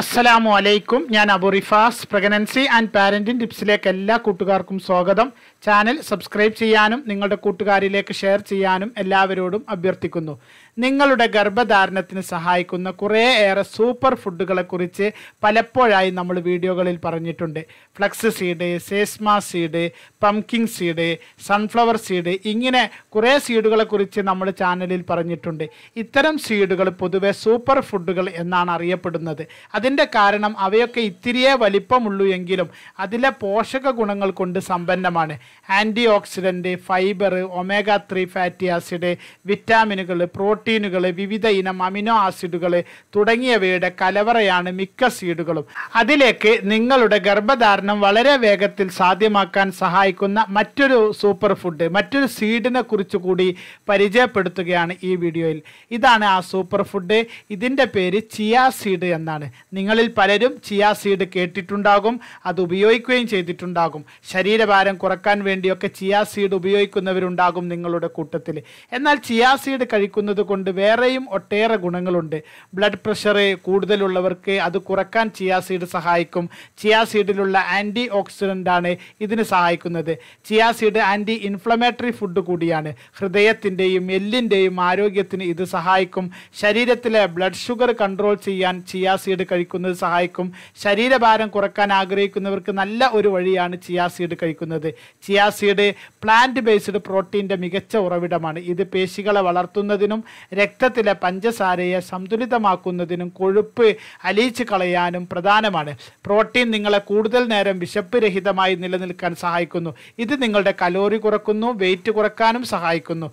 അസ്സലാമു അലൈക്കും ഞാൻ Abu Rifas pregnancy and parenting ടിപ്സിലേക്ക് എല്ലാ കൂട്ടുകാർക്കും സ്വാഗതം ചാനൽ സബ്സ്ക്രൈബ് ചെയ്യാനും നിങ്ങളുടെ കൂട്ടുകാരിലേക്ക് ഷെയർ ചെയ്യാനും എല്ലാവരോടും അഭ്യർത്ഥിക്കുന്നു നിങ്ങളുടെ ഗർഭധാരണത്തിന് സഹായിക്കുന്ന കുറേ ഏറെ സൂപ്പർ ഫുഡുകളെ കുറിച്ച് പലപ്പോഴായി നമ്മൾ വീഡിയോകളിൽ പറഞ്ഞിട്ടുണ്ട് flax seed sesame seed pumpkin seed sunflower seed ഇങ്ങനെ കുറേ സീഡുകളെ കുറിച്ച് നമ്മൾ ചാനലിൽ പറഞ്ഞിട്ടുണ്ട് ഇത്തരം സീഡുകൾ പൊതുവെ സൂപ്പർ ഫുഡുകൾ എന്നാണ് അറിയപ്പെടുന്നത് അതിൻ്റെ കാരണം അവയൊക്കെ ഇത്തിരിയെ വലിപ്പമുള്ളൂ എങ്കിലും അതിലെ പോഷക ഗുണങ്ങൾ കൊണ്ട് സമ്പന്നമാണ് antioxidant fibre omega three fatty acid വിറ്റാമിനുകൾ പ്രോട്ടീൻ പ്രോട്ടീനുകൾ വിവിധ ഇനം അമിനോ ആസിഡുകൾ തുടങ്ങിയവയുടെ കലവറയാണ് മിക്ക സീഡുകളും അതിലേക്ക് നിങ്ങളുടെ ഗർഭധാരണം വളരെ വേഗത്തിൽ സാധ്യമാക്കാൻ സഹായിക്കുന്ന മറ്റൊരു സൂപ്പർ ഫുഡ് മറ്റൊരു സീഡിനെ കുറിച്ച് കൂടി പരിചയപ്പെടുത്തുകയാണ് ഈ വീഡിയോയിൽ ഇതാണ് ആ സൂപ്പർ ഫുഡ് ഇതിൻ്റെ പേര് ചിയാ സീഡ് എന്നാണ് നിങ്ങളിൽ പലരും ചിയാ സീഡ് കേട്ടിട്ടുണ്ടാകും അത് ഉപയോഗിക്കുകയും ചെയ്തിട്ടുണ്ടാകും ശരീരഭാരം കുറക്കാൻ വേണ്ടിയൊക്കെ ചിയാ സീഡ് ഉപയോഗിക്കുന്നവരുണ്ടാകും നിങ്ങളുടെ കൂട്ടത്തിൽ എന്നാൽ ചിയാ സീഡ് കഴിക്കുന്നത് കൊണ്ട് കൊണ്ട് വേറെയും ഒട്ടേറെ ഗുണങ്ങളുണ്ട് ബ്ലഡ് പ്രഷർ കൂടുതലുള്ളവർക്ക് അത് കുറക്കാൻ ചിയാസീഡ് സഹായിക്കും ചിയാസീഡിലുള്ള ആൻറ്റി ഓക്സിഡൻ്റാണ് ഇതിന് സഹായിക്കുന്നത് ചിയാസീഡ് ആൻറ്റി ഇൻഫ്ലമേറ്ററി ഫുഡ് കൂടിയാണ് ഹൃദയത്തിൻ്റെയും എല്ലിൻ്റെയും ആരോഗ്യത്തിന് ഇത് സഹായിക്കും ശരീരത്തിലെ ബ്ലഡ് ഷുഗർ കൺട്രോൾ ചെയ്യാൻ ചിയാസീഡ് കഴിക്കുന്നത് സഹായിക്കും ശരീരഭാരം കുറക്കാൻ ആഗ്രഹിക്കുന്നവർക്ക് നല്ല ഒരു വഴിയാണ് ചിയാസീഡ് കഴിക്കുന്നത് ചിയാസീഡ് പ്ലാന്റ് ബേസ്ഡ് പ്രോട്ടീൻ്റെ മികച്ച ഉറവിടമാണ് ഇത് പേശികളെ വളർത്തുന്നതിനും രക്തത്തിലെ പഞ്ചസാരയെ സന്തുലിതമാക്കുന്നതിനും കൊഴുപ്പ് അലിയിച്ചു കളയാനും പ്രധാനമാണ് പ്രോട്ടീൻ നിങ്ങളെ കൂടുതൽ നേരം വിശപ്പ് രഹിതമായി നിലനിൽക്കാൻ സഹായിക്കുന്നു ഇത് നിങ്ങളുടെ കലോറി കുറക്കുന്നു വെയിറ്റ് കുറക്കാനും സഹായിക്കുന്നു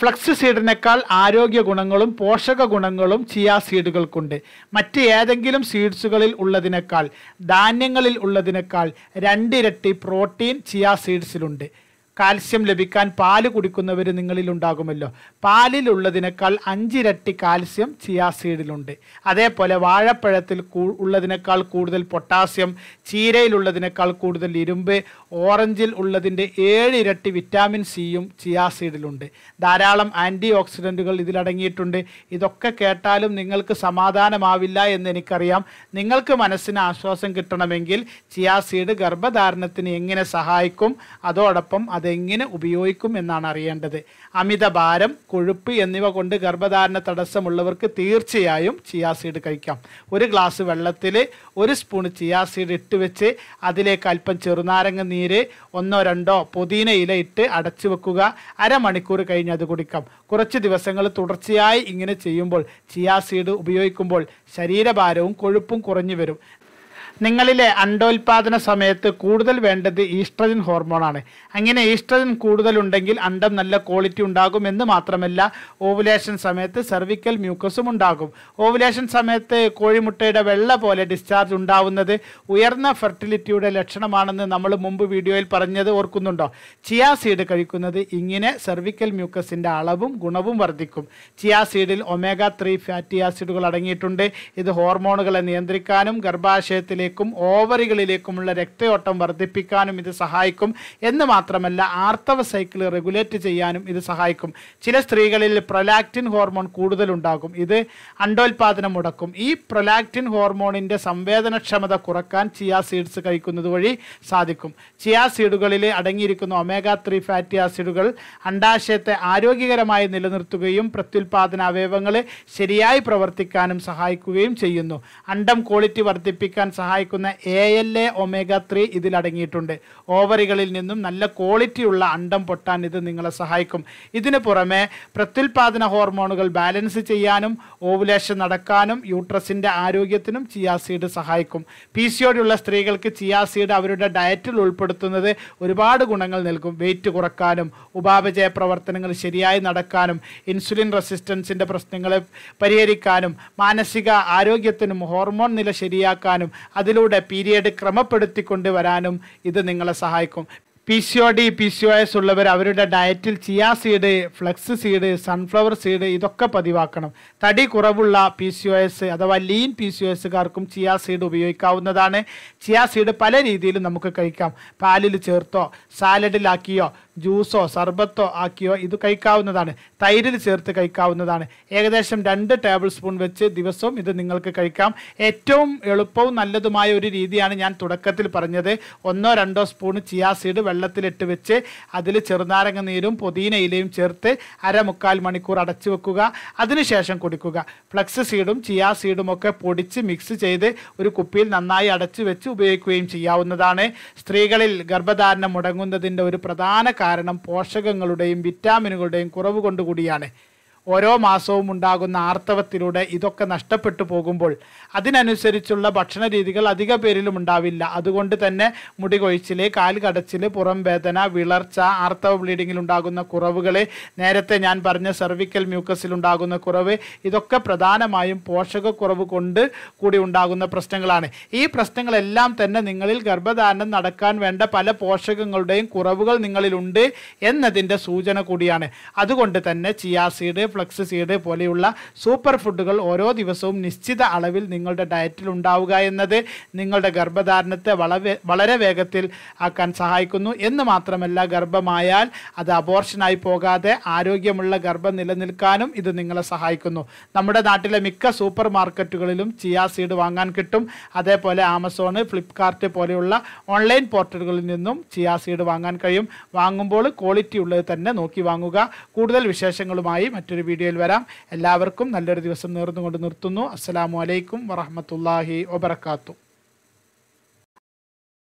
ഫ്ലക്സ് സീഡിനേക്കാൾ ആരോഗ്യ ഗുണങ്ങളും പോഷക ഗുണങ്ങളും ചിയാ സീഡുകൾക്കുണ്ട് മറ്റ് ഏതെങ്കിലും സീഡ്സുകളിൽ ഉള്ളതിനേക്കാൾ ധാന്യങ്ങളിൽ ഉള്ളതിനേക്കാൾ രണ്ടിരട്ടി പ്രോട്ടീൻ ചിയാ സീഡ്സിലുണ്ട് കാൽസ്യം ലഭിക്കാൻ പാല് കുടിക്കുന്നവർ ഉണ്ടാകുമല്ലോ പാലിലുള്ളതിനേക്കാൾ അഞ്ചിരട്ടി കാൽസ്യം ചിയാസീഡിലുണ്ട് അതേപോലെ വാഴപ്പഴത്തിൽ ഉള്ളതിനേക്കാൾ കൂടുതൽ പൊട്ടാസ്യം ചീരയിലുള്ളതിനേക്കാൾ കൂടുതൽ ഇരുമ്പ് ഓറഞ്ചിൽ ഉള്ളതിൻ്റെ ഏഴിരട്ടി ഇരട്ടി വിറ്റാമിൻ സിയും ചിയാസീഡിലുണ്ട് ധാരാളം ആൻറ്റി ഓക്സിഡൻറ്റുകൾ ഇതിലടങ്ങിയിട്ടുണ്ട് ഇതൊക്കെ കേട്ടാലും നിങ്ങൾക്ക് സമാധാനമാവില്ല എന്ന് എനിക്കറിയാം നിങ്ങൾക്ക് മനസ്സിന് ആശ്വാസം കിട്ടണമെങ്കിൽ ചിയാസീഡ് ഗർഭധാരണത്തിന് എങ്ങനെ സഹായിക്കും അതോടൊപ്പം അതെങ്ങനെ ഉപയോഗിക്കും എന്നാണ് അറിയേണ്ടത് അമിത ഭാരം കൊഴുപ്പ് എന്നിവ കൊണ്ട് ഗർഭധാരണ തടസ്സമുള്ളവർക്ക് തീർച്ചയായും ചിയാസീഡ് കഴിക്കാം ഒരു ഗ്ലാസ് വെള്ളത്തിൽ ഒരു സ്പൂൺ ചിയാസീഡ് ഇട്ട് വെച്ച് അതിലേക്ക് അല്പം ചെറുനാരങ്ങ നീര് തേങ്ങീര് ഒന്നോ രണ്ടോ പുതിന ഇല ഇട്ട് അടച്ചു വെക്കുക അരമണിക്കൂർ കഴിഞ്ഞ് അത് കുടിക്കാം കുറച്ച് ദിവസങ്ങൾ തുടർച്ചയായി ഇങ്ങനെ ചെയ്യുമ്പോൾ ചിയാ സീഡ് ഉപയോഗിക്കുമ്പോൾ ശരീരഭാരവും കൊഴുപ്പും കുറഞ്ഞു വരും നിങ്ങളിലെ അണ്ടോൽപാദന സമയത്ത് കൂടുതൽ വേണ്ടത് ഈസ്ട്രജൻ ഹോർമോണാണ് അങ്ങനെ ഈസ്ട്രജൻ കൂടുതലുണ്ടെങ്കിൽ അണ്ടം നല്ല ക്വാളിറ്റി ഉണ്ടാകും എന്ന് മാത്രമല്ല ഓവുലേഷൻ സമയത്ത് സെർവിക്കൽ മ്യൂക്കസും ഉണ്ടാകും ഓവുലേഷൻ സമയത്ത് കോഴിമുട്ടയുടെ വെള്ള പോലെ ഡിസ്ചാർജ് ഉണ്ടാവുന്നത് ഉയർന്ന ഫെർട്ടിലിറ്റിയുടെ ലക്ഷണമാണെന്ന് നമ്മൾ മുമ്പ് വീഡിയോയിൽ പറഞ്ഞത് ഓർക്കുന്നുണ്ടോ ചിയാ സീഡ് കഴിക്കുന്നത് ഇങ്ങനെ സെർവിക്കൽ മ്യൂക്കസിൻ്റെ അളവും ഗുണവും വർദ്ധിക്കും ചിയാ സീഡിൽ ഒമേഗ ത്രീ ഫാറ്റി ആസിഡുകൾ അടങ്ങിയിട്ടുണ്ട് ഇത് ഹോർമോണുകളെ നിയന്ത്രിക്കാനും ഗർഭാശയത്തിലെ ഘട്ടങ്ങളിലേക്കും ഓവറികളിലേക്കുമുള്ള രക്തയോട്ടം വർദ്ധിപ്പിക്കാനും ഇത് സഹായിക്കും എന്ന് മാത്രമല്ല ആർത്തവ സൈക്കിൾ റെഗുലേറ്റ് ചെയ്യാനും ഇത് സഹായിക്കും ചില സ്ത്രീകളിൽ പ്രൊലാക്റ്റിൻ ഹോർമോൺ കൂടുതലുണ്ടാകും ഇത് അണ്ടോൽപാദനം മുടക്കും ഈ പ്രൊലാക്റ്റിൻ ഹോർമോണിൻ്റെ സംവേദനക്ഷമത കുറക്കാൻ ചിയാ സീഡ്സ് കഴിക്കുന്നത് വഴി സാധിക്കും ചിയാ സീഡുകളിൽ അടങ്ങിയിരിക്കുന്ന ഒമേഗ ത്രീ ഫാറ്റി ആസിഡുകൾ അണ്ടാശയത്തെ ആരോഗ്യകരമായി നിലനിർത്തുകയും പ്രത്യുൽപാദന അവയവങ്ങളെ ശരിയായി പ്രവർത്തിക്കാനും സഹായിക്കുകയും ചെയ്യുന്നു അണ്ടം ക്വാളിറ്റി വർദ്ധിപ്പിക്കാൻ സഹായിക്കും സഹായിക്കുന്ന A L A omega three ഇതിലടങ്ങിയിട്ടുണ്ട് ഓവറികളിൽ നിന്നും നല്ല ക്വാളിറ്റിയുള്ള അണ്ടം പൊട്ടാൻ ഇത് നിങ്ങളെ സഹായിക്കും ഇതിനു പുറമെ പ്രത്യുൽപാദന ഹോർമോണുകൾ ബാലൻസ് ചെയ്യാനും ഓവുലേഷൻ നടക്കാനും യൂട്രസിൻ്റെ ആരോഗ്യത്തിനും ചിയാസീഡ് സഹായിക്കും പി സിയോടുള്ള സ്ത്രീകൾക്ക് ചിയാസീഡ് അവരുടെ ഡയറ്റിൽ ഉൾപ്പെടുത്തുന്നത് ഒരുപാട് ഗുണങ്ങൾ നൽകും വെയിറ്റ് കുറക്കാനും ഉപാപചയ പ്രവർത്തനങ്ങൾ ശരിയായി നടക്കാനും ഇൻസുലിൻ റെസിസ്റ്റൻസിൻ്റെ പ്രശ്നങ്ങളെ പരിഹരിക്കാനും മാനസിക ആരോഗ്യത്തിനും ഹോർമോൺ നില ശരിയാക്കാനും അത് അതിലൂടെ പീരിയഡ് ക്രമപ്പെടുത്തിക്കൊണ്ട് വരാനും ഇത് നിങ്ങളെ സഹായിക്കും P C O D P C O S ഉള്ളവർ അവരുടെ ഡയറ്റിൽ chia seed flax seed sunflower seed ഇതൊക്കെ പതിവാക്കണം തടി കുറവുള്ള പി സി ഒ എസ് അഥവാ ലീൻ പി സി ഒ എസ്സുകാർക്കും ചിയാ സീഡ് ഉപയോഗിക്കാവുന്നതാണ് ചിയാ സീഡ് പല രീതിയിലും നമുക്ക് കഴിക്കാം പാലിൽ ചേർത്തോ സാലഡിലാക്കിയോ ജ്യൂസോ സർബത്തോ ആക്കിയോ ഇത് കഴിക്കാവുന്നതാണ് തൈരിൽ ചേർത്ത് കഴിക്കാവുന്നതാണ് ഏകദേശം രണ്ട് ടേബിൾ സ്പൂൺ വെച്ച് ദിവസവും ഇത് നിങ്ങൾക്ക് കഴിക്കാം ഏറ്റവും എളുപ്പവും നല്ലതുമായ ഒരു രീതിയാണ് ഞാൻ തുടക്കത്തിൽ പറഞ്ഞത് ഒന്നോ രണ്ടോ സ്പൂൺ ചിയാ സീഡ് വെള്ളത്തിലിട്ട് വെച്ച് അതിൽ ചെറുനാരങ്ങ നീരും പുതിന ഇലയും ചേർത്ത് അരമുക്കാൽ മണിക്കൂർ അടച്ചു വെക്കുക അതിനുശേഷം കുടിക്കുക ഫ്ലക്സ് സീഡും ചിയാ സീഡും ഒക്കെ പൊടിച്ച് മിക്സ് ചെയ്ത് ഒരു കുപ്പിയിൽ നന്നായി അടച്ചു വെച്ച് ഉപയോഗിക്കുകയും ചെയ്യാവുന്നതാണ് സ്ത്രീകളിൽ ഗർഭധാരണം മുടങ്ങുന്നതിൻ്റെ ഒരു പ്രധാന കാരണം പോഷകങ്ങളുടെയും വിറ്റാമിനുകളുടെയും കുറവ് കൊണ്ടുകൂടിയാണ് ഓരോ മാസവും ഉണ്ടാകുന്ന ആർത്തവത്തിലൂടെ ഇതൊക്കെ നഷ്ടപ്പെട്ടു പോകുമ്പോൾ അതിനനുസരിച്ചുള്ള ഭക്ഷണ രീതികൾ അധിക പേരിലും ഉണ്ടാവില്ല അതുകൊണ്ട് തന്നെ മുടി കൊഴിച്ചിൽ കാൽ കടച്ചിൽ പുറം വേദന വിളർച്ച ആർത്തവ ബ്ലീഡിങ്ങിൽ ഉണ്ടാകുന്ന കുറവുകൾ നേരത്തെ ഞാൻ പറഞ്ഞ സെർവിക്കൽ മ്യൂക്കസിൽ ഉണ്ടാകുന്ന കുറവ് ഇതൊക്കെ പ്രധാനമായും പോഷകക്കുറവ് കൊണ്ട് കൂടി ഉണ്ടാകുന്ന പ്രശ്നങ്ങളാണ് ഈ പ്രശ്നങ്ങളെല്ലാം തന്നെ നിങ്ങളിൽ ഗർഭധാരണം നടക്കാൻ വേണ്ട പല പോഷകങ്ങളുടെയും കുറവുകൾ നിങ്ങളിലുണ്ട് എന്നതിൻ്റെ സൂചന കൂടിയാണ് അതുകൊണ്ട് തന്നെ ചിയാസീഡ് ഫ്ലക്സ് സീഡ് പോലെയുള്ള സൂപ്പർ ഫുഡുകൾ ഓരോ ദിവസവും നിശ്ചിത അളവിൽ നിങ്ങളുടെ ഡയറ്റിൽ ഉണ്ടാവുക എന്നത് നിങ്ങളുടെ ഗർഭധാരണത്തെ വളരെ വളരെ വേഗത്തിൽ ആക്കാൻ സഹായിക്കുന്നു എന്ന് മാത്രമല്ല ഗർഭമായാൽ അത് അബോർഷനായി പോകാതെ ആരോഗ്യമുള്ള ഗർഭം നിലനിൽക്കാനും ഇത് നിങ്ങളെ സഹായിക്കുന്നു നമ്മുടെ നാട്ടിലെ മിക്ക സൂപ്പർ മാർക്കറ്റുകളിലും ചിയാ സീഡ് വാങ്ങാൻ കിട്ടും അതേപോലെ ആമസോൺ ഫ്ലിപ്കാർട്ട് പോലെയുള്ള ഓൺലൈൻ പോർട്ടലുകളിൽ നിന്നും ചിയാ സീഡ് വാങ്ങാൻ കഴിയും വാങ്ങുമ്പോൾ ക്വാളിറ്റി ഉള്ളത് തന്നെ നോക്കി വാങ്ങുക കൂടുതൽ വിശേഷങ്ങളുമായി മറ്റൊരു വീഡിയോയിൽ വരാം എല്ലാവർക്കും നല്ലൊരു ദിവസം നേർന്നുകൊണ്ട് നിർത്തുന്നു അസ്സാം വലൈക്കും വറഹമത്തല്ലാഹി വബർക്കാത്തു